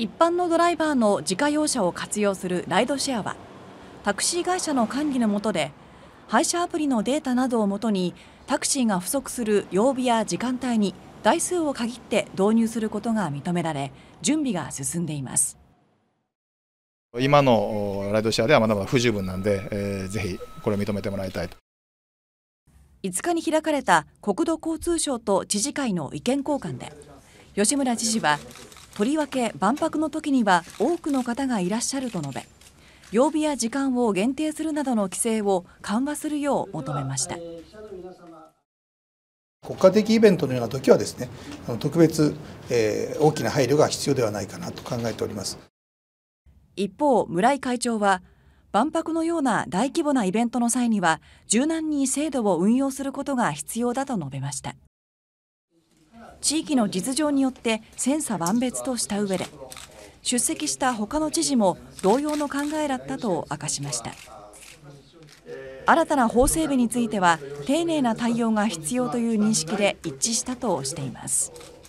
一般のドライバーの自家用車を活用するライドシェアはタクシー会社の管理のもとで配車アプリのデータなどをもとにタクシーが不足する曜日や時間帯に台数を限って導入することが認められ準備が進んでいます今のライドシェアではまだまだ不十分なんで、えー、ぜひこれを認めてもらいたいと5日に開かれた国土交通省と知事会の意見交換で吉村知事はとりわけ万博の時には多くの方がいらっしゃると述べ曜日や時間を限定するなどの規制を緩和するよう求めました。国家的イベントのような時はですね、特別、えー、大きな配慮が必要ではないかなと考えております。一方、村井会長は万博のような大規模なイベントの際には柔軟に制度を運用することが必要だと述べました。地域の実情によって千差万別とした上で出席した他の知事も同様の考えだったと明かしました新たな法整備については丁寧な対応が必要という認識で一致したとしています。